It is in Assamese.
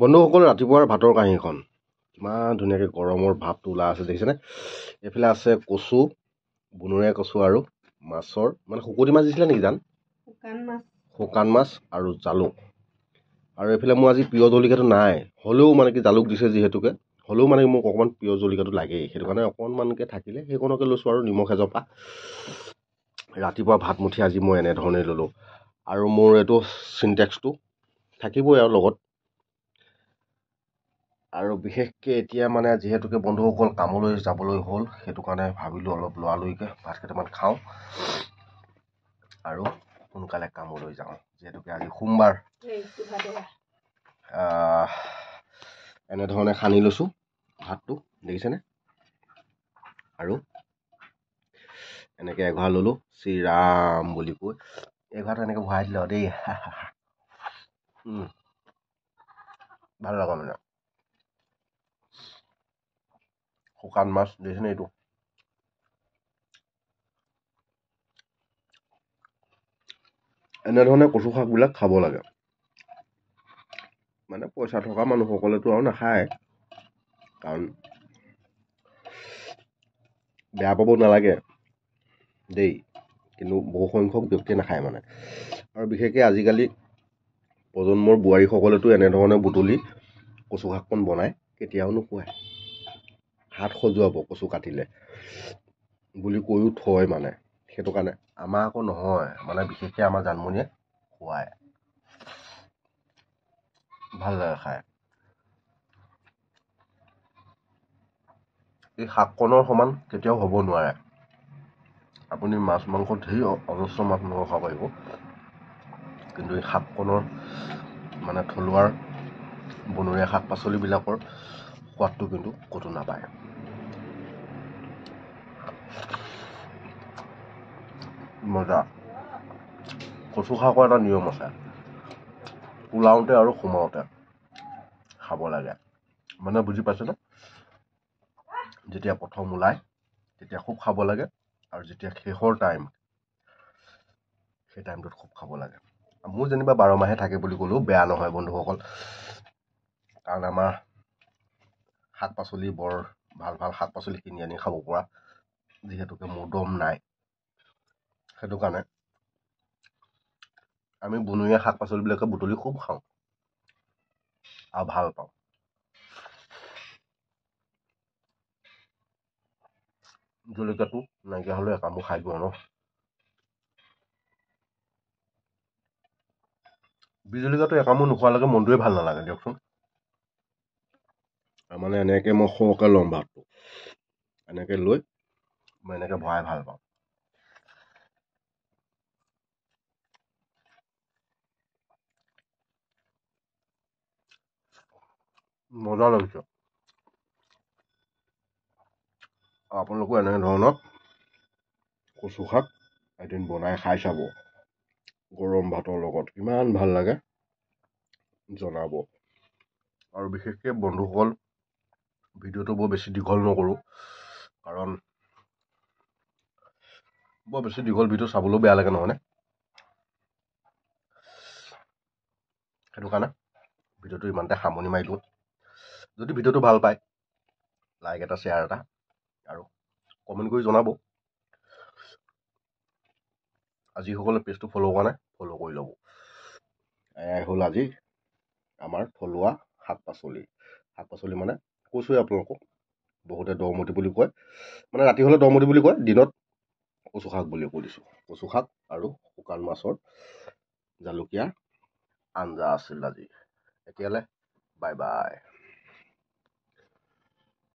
বন্ধুসকল ৰাতিপুৱাৰ ভাতৰ কাঁহীখন ইমান ধুনীয়াকৈ গৰমৰ ভাপটো ওলাই আছে দেখিছেনে এইফালে আছে কচু বনৰীয়া কচু আৰু মাছৰ মানে শুকতি মাছ দিছিলে নেকি জান শুকান মাছ আৰু জালুক আৰু এইফালে মোৰ আজি প্ৰিয় জলকীয়াটো নাই হ'লেও মানে কি জালুক দিছে যিহেতুকে হ'লেও মানে মোক অকণমান প্ৰিয় জলকীয়াটো লাগেই সেইটো কাৰণে অকণমানকৈ থাকিলে সেইকণকে লৈছোঁ আৰু নিমখ এজোপা ৰাতিপুৱা ভাত মুঠি আজি মই এনেধৰণেই ল'লোঁ আৰু মোৰ এইটো চিনটেক্সটো থাকিবই আৰু লগত আৰু বিশেষকৈ এতিয়া মানে যিহেতুকে বন্ধুসকল কামলৈ যাবলৈ হ'ল সেইটো কাৰণে ভাবিলোঁ অলপ লৰালৰিকৈ ভাত কেইটামান খাওঁ আৰু সোনকালে কামলৈ যাওঁ যিহেতুকে আজি সোমবাৰ এনেধৰণে সানি লৈছোঁ ভাতটো দেখিছেনে আৰু এনেকৈ এঘৰ ল'লোঁ শ্ৰীৰাম বুলি কৈ এঘৰটো এনেকৈ ভৰাই দিলে দেই ভাল লগা মানে শুকান মাছ de এইটো এনেধৰণে কচু শাকবিলাক খাব লাগে মানে পইচা থকা মানুহসকলেতো আৰু নাখায় কাৰণ বেয়া পাব নালাগে দেই কিন্তু বহুসংখ্যক ব্যক্তিয়ে নাখায় মানে আৰু বিশেষকে আজিকালি প্ৰজন্মৰ বোৱাৰীসকলেতো এনেধৰণে বুটলি কচু শাককণ বনায় কেতিয়াও নোখোৱায় হাত সজোৱাব কচু কাটিলে বুলি কৈও থয় মানে সেইটো কাৰণে আমাৰ আকৌ নহয় মানে বিশেষকে আমাৰ জানমনিয়ে খুৱায় ভাল লাগে খায় এই শাক কণৰ সমান কেতিয়াও হ'ব নোৱাৰে আপুনি মাছ মাংস ধেৰ অজস্ৰ মাছ মাংস খাব পাৰিব কিন্তু এই শাককণৰ মানে থলুৱাৰ বনৰীয়া শাক পাচলিবিলাকৰ সোৱাদটো কিন্তু ক'তো নাপায় মজা কচু শাকৰ এটা নিয়ম আছে ওলাওতে আৰু সোমাওতে খাব লাগে মানে বুজি পাইছেনে যেতিয়া প্ৰথম ওলায় তেতিয়া খুব খাব লাগে আৰু যেতিয়া শেষৰ টাইম সেই টাইমটোত খুব খাব লাগে মোৰ যেনিবা বাৰ মাহে থাকে বুলি ক'লেও বেয়া নহয় বন্ধুসকল কাৰণ আমাৰ শাক পাচলি বৰ ভাল ভাল শাক পাচলি কিনি আনি খাব পৰা যিহেতুকে মোৰ দম নাই সেইটো কাৰণে আমি বনৰীয়া শাক পাচলিবিলাকে বুটলি খুব খাওঁ আৰু ভাল পাওঁ জলকীয়াটো নাইকিয়া হ'লেও একামো খাই গৈ ন বিজলিকাটো একামো নোখোৱালৈকে মনটোৱে ভাল নালাগে দিয়কচোন মানে এনেকৈ মই সৰহকৈ ল'ম ভাতটো এনেকৈ লৈ মই এনেকৈ ভৰাই ভাল পাওঁ মজা লাগিছে আপোনালোকেও এনেধৰণৰ কচু শাক এদিন বনাই খাই চাব গৰম ভাতৰ লগত কিমান ভাল লাগে জনাব আৰু বিশেষকৈ বন্ধুসকল ভিডিঅ'টো বৰ বেছি দীঘল নকৰোঁ কাৰণ বৰ বেছি দীঘল ভিডিঅ' চাবলৈও বেয়া লাগে নহয়নে সেইটো কাৰণে ভিডিঅ'টো ইমানতে সামৰণি মাৰিলোঁ যদি ভিডিঅ'টো ভাল পায় লাইক এটা শ্বেয়াৰ এটা আৰু কমেণ্ট কৰি জনাব আজিসকলে পেজটো ফ'ল' কৰা নাই ফ'ল' কৰি ল'ব এয়াই হ'ল আজি আমাৰ থলুৱা শাক পাচলি শাক পাচলি মানে কৈছোঁৱে আপোনালোকক বহুতে দৰমতি বুলি কয় মানে ৰাতি হ'লে দৰমতি বুলি কয় দিনত কচু শাক বুলি কৈ দিছোঁ কচু শাক আৰু শুকান মাছৰ জালুকীয়া আঞ্জা আছিল আজি এতিয়ালৈ বাই বাই